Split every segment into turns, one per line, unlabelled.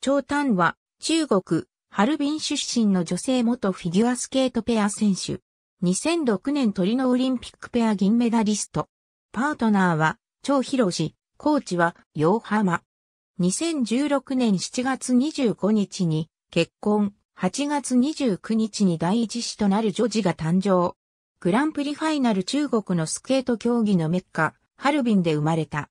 長丹は、中国、ハルビン出身の女性元フィギュアスケートペア選手。2006年トリノオリンピックペア銀メダリスト。パートナーは、張広士、コーチは、ヨーハマ。2016年7月25日に、結婚、8月29日に第一子となる女児が誕生。グランプリファイナル中国のスケート競技のメッカ、ハルビンで生まれた。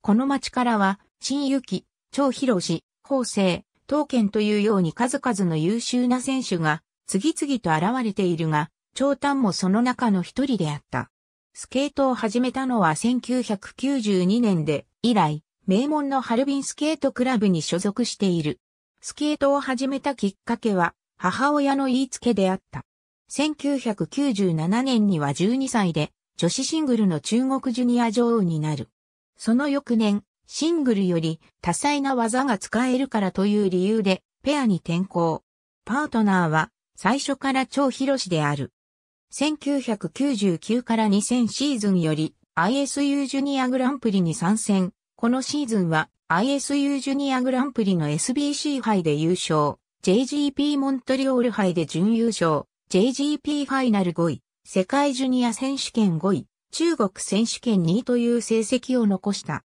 この町からは、陳雪、張広士、構生、刀剣というように数々の優秀な選手が次々と現れているが、長短もその中の一人であった。スケートを始めたのは1992年で、以来、名門のハルビンスケートクラブに所属している。スケートを始めたきっかけは、母親の言いつけであった。1997年には12歳で、女子シングルの中国ジュニア女王になる。その翌年、シングルより多彩な技が使えるからという理由でペアに転向。パートナーは最初から超広しである。1999から2000シーズンより ISU ジュニアグランプリに参戦。このシーズンは ISU ジュニアグランプリの SBC 杯で優勝。JGP モントリオール杯で準優勝。JGP ファイナル5位。世界ジュニア選手権5位。中国選手権2位という成績を残した。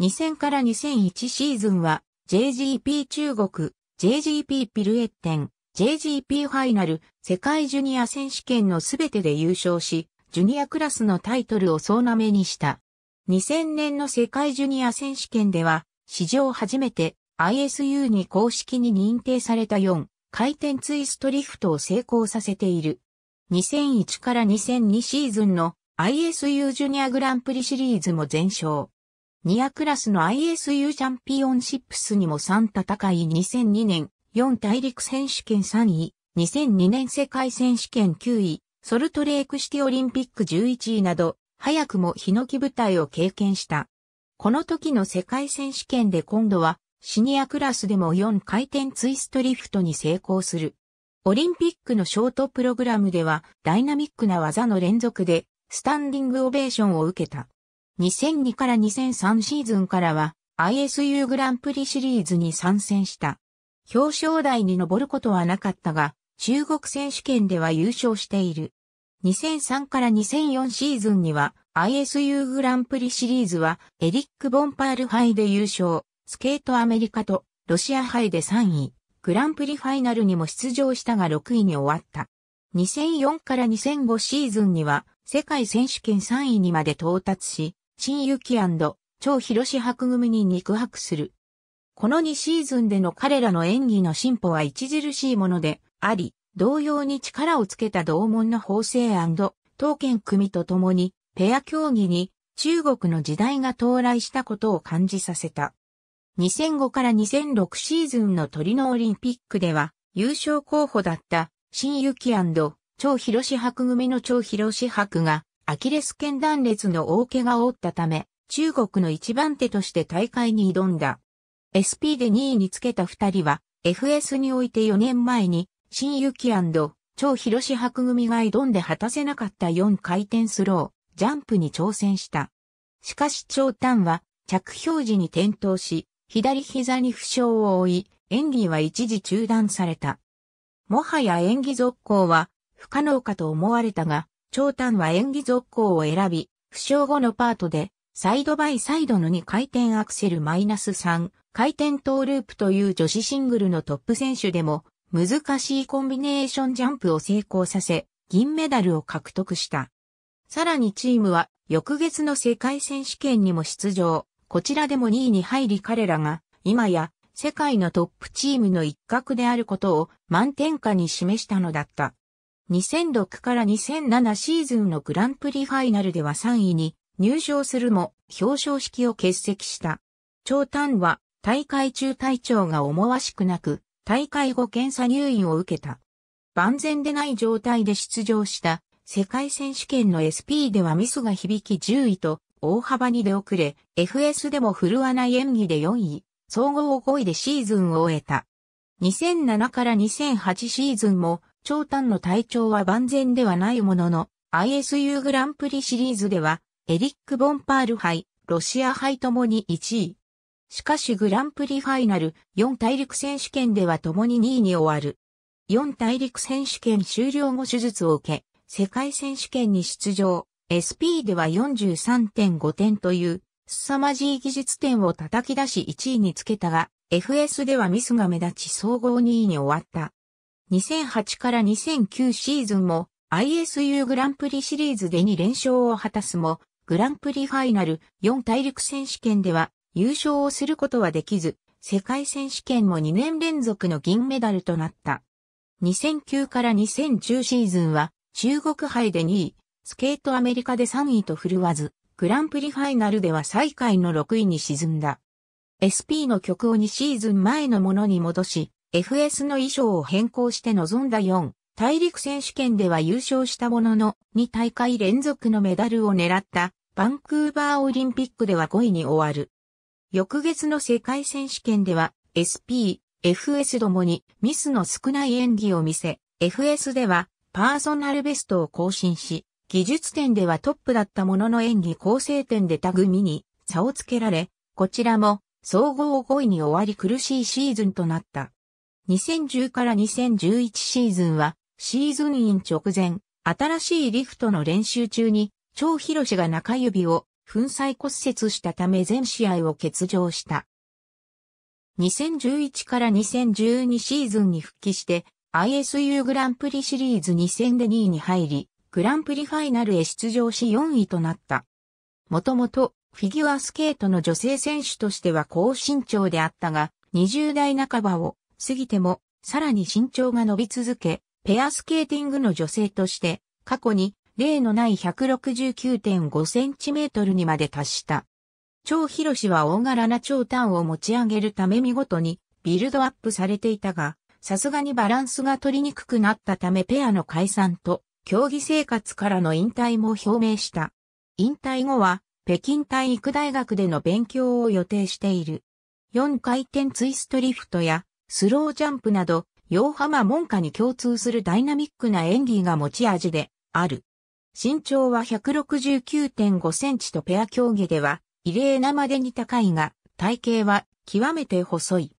2000から2001シーズンは JGP 中国、JGP ピルエッテン、JGP ファイナル、世界ジュニア選手権のすべてで優勝し、ジュニアクラスのタイトルを総なめにした。2000年の世界ジュニア選手権では、史上初めて ISU に公式に認定された4回転ツイストリフトを成功させている。2001から2002シーズンの ISU ジュニアグランプリシリーズも全勝。ニアクラスの ISU チャンピオンシップスにも3戦い2002年、4大陸選手権3位、2002年世界選手権9位、ソルトレークシティオリンピック11位など、早くもヒノキ部隊を経験した。この時の世界選手権で今度は、シニアクラスでも4回転ツイストリフトに成功する。オリンピックのショートプログラムでは、ダイナミックな技の連続で、スタンディングオベーションを受けた。2002から2003シーズンからは ISU グランプリシリーズに参戦した。表彰台に上ることはなかったが、中国選手権では優勝している。2003から2004シーズンには ISU グランプリシリーズはエリック・ボンパール杯で優勝、スケートアメリカとロシア杯で3位、グランプリファイナルにも出場したが6位に終わった。2004から2005シーズンには世界選手権3位にまで到達し、新ユキ超広志博組に肉薄する。この2シーズンでの彼らの演技の進歩は著しいものであり、同様に力をつけた同門の法政刀剣組と共に、ペア競技に中国の時代が到来したことを感じさせた。2005から2006シーズンのトリノオリンピックでは優勝候補だった新ユキ超広志博組の超広志博がアキレス腱断裂の大怪我を負ったため、中国の一番手として大会に挑んだ。SP で2位につけた二人は、FS において4年前に、新ユキ超広志博組が挑んで果たせなかった4回転スロー、ジャンプに挑戦した。しかし長短は、着氷時に転倒し、左膝に負傷を負い、演技は一時中断された。もはや演技続行は不可能かと思われたが、長短は演技続行を選び、負傷後のパートで、サイドバイサイドの2回転アクセルマイナス3回転トーループという女子シングルのトップ選手でも難しいコンビネーションジャンプを成功させ銀メダルを獲得した。さらにチームは翌月の世界選手権にも出場。こちらでも2位に入り彼らが今や世界のトップチームの一角であることを満点下に示したのだった。2006から2007シーズンのグランプリファイナルでは3位に入賞するも表彰式を欠席した。長短は大会中体調が思わしくなく、大会後検査入院を受けた。万全でない状態で出場した世界選手権の SP ではミスが響き10位と大幅に出遅れ、FS でも振るわない演技で4位、総合5位でシーズンを終えた。2007から2008シーズンも長短の体調は万全ではないものの、ISU グランプリシリーズでは、エリック・ボンパール杯、ロシア杯ともに1位。しかしグランプリファイナル4大陸選手権では共に2位に終わる。4大陸選手権終了後手術を受け、世界選手権に出場。SP では43.5点という、凄まじい技術点を叩き出し1位につけたが、FS ではミスが目立ち総合2位に終わった。2008から2009シーズンも ISU グランプリシリーズで2連勝を果たすも、グランプリファイナル4大陸選手権では優勝をすることはできず、世界選手権も2年連続の銀メダルとなった。2009から2010シーズンは中国杯で2位、スケートアメリカで3位と振るわず、グランプリファイナルでは最下位の6位に沈んだ。SP の曲を2シーズン前のものに戻し、FS の衣装を変更して臨んだ4、大陸選手権では優勝したものの、2大会連続のメダルを狙った、バンクーバーオリンピックでは5位に終わる。翌月の世界選手権では、SP、FS どもにミスの少ない演技を見せ、FS ではパーソナルベストを更新し、技術点ではトップだったものの演技構成点でタグミに差をつけられ、こちらも総合5位に終わり苦しいシーズンとなった。2010から2011シーズンは、シーズンイン直前、新しいリフトの練習中に、張広志が中指を粉砕骨折したため全試合を欠場した。2011から2012シーズンに復帰して ISU グランプリシリーズ2戦で2位に入り、グランプリファイナルへ出場し4位となった。もともとフィギュアスケートの女性選手としては高身長であったが、20代半ばを過ぎても、さらに身長が伸び続け、ペアスケーティングの女性として、過去に例のない169.5センチメートルにまで達した。超広氏は大柄な長短を持ち上げるため見事にビルドアップされていたが、さすがにバランスが取りにくくなったためペアの解散と競技生活からの引退も表明した。引退後は北京体育大学での勉強を予定している。4回転ツイストリフトやスロージャンプなど、洋浜門下に共通するダイナミックな演技が持ち味である。身長は169.5センチとペア競技では異例なまでに高いが、体型は極めて細い。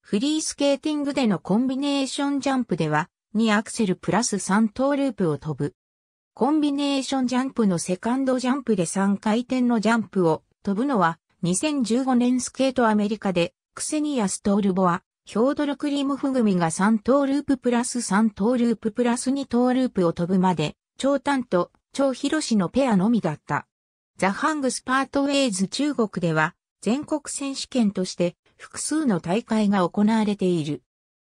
フリースケーティングでのコンビネーションジャンプでは、2アクセルプラス3トーループを飛ぶ。コンビネーションジャンプのセカンドジャンプで3回転のジャンプを飛ぶのは、2015年スケートアメリカでクセニアストールボア、ヒョードル・クリムフ組が3等ループプラス3等ループプラス2等ループを飛ぶまで、長短と長広氏のペアのみだった。ザ・ハングスパートウェイズ中国では、全国選手権として複数の大会が行われている。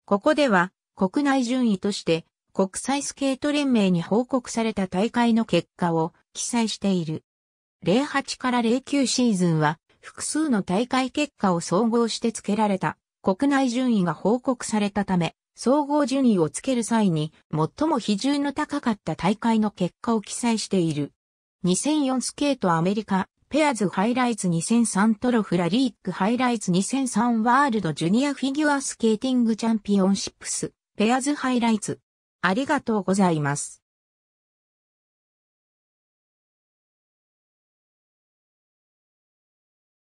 ここでは、国内順位として、国際スケート連盟に報告された大会の結果を記載している。08から09シーズンは複数の大会結果を総合して付けられた国内順位が報告されたため、総合順位をつける際に最も比重の高かった大会の結果を記載している。2004スケートアメリカ、ペアズハイライツ2003トロフラリークハイライツ2003ワールドジュニアフィギュアスケーティングチャンピオンシップス、ペアズハイライツ。ありがとうございます。